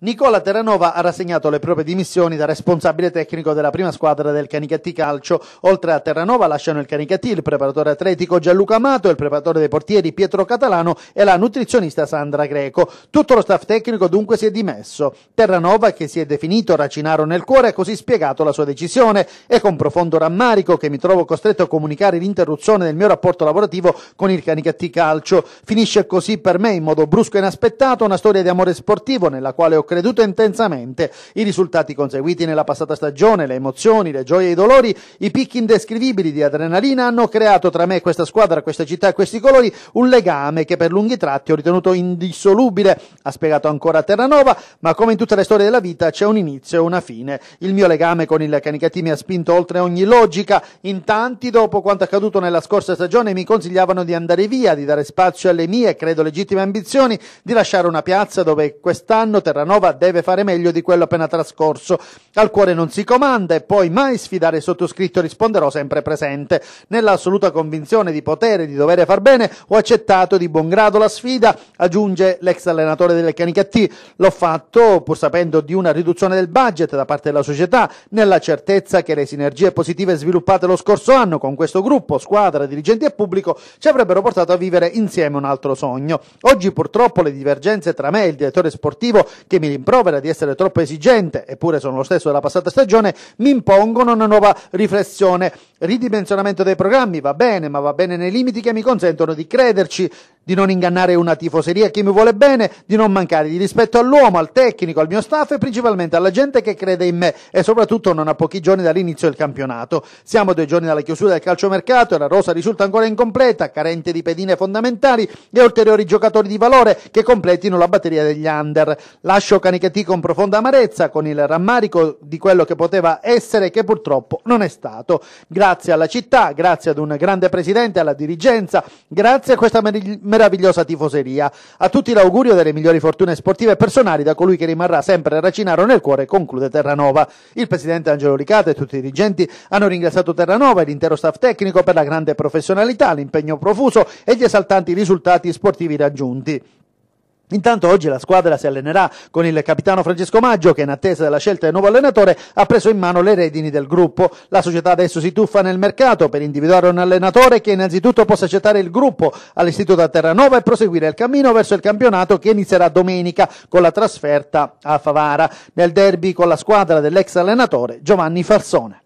Nicola Terranova ha rassegnato le proprie dimissioni da responsabile tecnico della prima squadra del Canicattì Calcio. Oltre a Terranova lasciano il Canicattì il preparatore atletico Gianluca Amato, il preparatore dei portieri Pietro Catalano e la nutrizionista Sandra Greco. Tutto lo staff tecnico dunque si è dimesso. Terranova, che si è definito racinaro nel cuore, ha così spiegato la sua decisione. È con profondo rammarico che mi trovo costretto a comunicare l'interruzione del mio rapporto lavorativo con il Canicattì Calcio. Finisce così per me, in modo brusco e inaspettato, una storia di amore sportivo nella quale ho creduto intensamente. I risultati conseguiti nella passata stagione, le emozioni, le gioie e i dolori, i picchi indescrivibili di adrenalina hanno creato tra me, questa squadra, questa città e questi colori un legame che per lunghi tratti ho ritenuto indissolubile, ha spiegato ancora Terranova, ma come in tutte le storie della vita c'è un inizio e una fine. Il mio legame con il Canicattì mi ha spinto oltre ogni logica. In tanti, dopo quanto accaduto nella scorsa stagione, mi consigliavano di andare via, di dare spazio alle mie, credo, legittime ambizioni, di lasciare una piazza dove quest'anno Terranova Bellanova deve fare meglio di quello appena trascorso. Al cuore non si comanda e poi mai sfidare il sottoscritto risponderò sempre presente. Nell'assoluta convinzione di potere e di dovere far bene ho accettato di buon grado la sfida, aggiunge l'ex allenatore delle T. L'ho fatto pur sapendo di una riduzione del budget da parte della società, nella certezza che le sinergie positive sviluppate lo scorso anno con questo gruppo, squadra, dirigenti e pubblico ci avrebbero portato a vivere insieme un altro sogno. Oggi purtroppo le divergenze tra me e il direttore sportivo che mi mi rimprovera di essere troppo esigente, eppure sono lo stesso della passata stagione, mi impongono una nuova riflessione. Ridimensionamento dei programmi va bene, ma va bene nei limiti che mi consentono di crederci di non ingannare una tifoseria che mi vuole bene, di non mancare di rispetto all'uomo, al tecnico, al mio staff e principalmente alla gente che crede in me e soprattutto non a pochi giorni dall'inizio del campionato. Siamo due giorni dalla chiusura del calciomercato e la rosa risulta ancora incompleta, carente di pedine fondamentali e ulteriori giocatori di valore che completino la batteria degli under. Lascio Canicati con profonda amarezza, con il rammarico di quello che poteva essere e che purtroppo non è stato. Grazie alla città, grazie ad un grande presidente, alla dirigenza, grazie a questa meraviglia meravigliosa tifoseria. A tutti l'augurio delle migliori fortune sportive e personali da colui che rimarrà sempre a Racinaro nel cuore, conclude Terranova. Il presidente Angelo Ricato e tutti i dirigenti hanno ringraziato Terranova e l'intero staff tecnico per la grande professionalità, l'impegno profuso e gli esaltanti risultati sportivi raggiunti. Intanto oggi la squadra si allenerà con il capitano Francesco Maggio che in attesa della scelta del nuovo allenatore ha preso in mano le redini del gruppo. La società adesso si tuffa nel mercato per individuare un allenatore che innanzitutto possa accettare il gruppo all'Istituto a Terranova e proseguire il cammino verso il campionato che inizierà domenica con la trasferta a Favara nel derby con la squadra dell'ex allenatore Giovanni Farsone.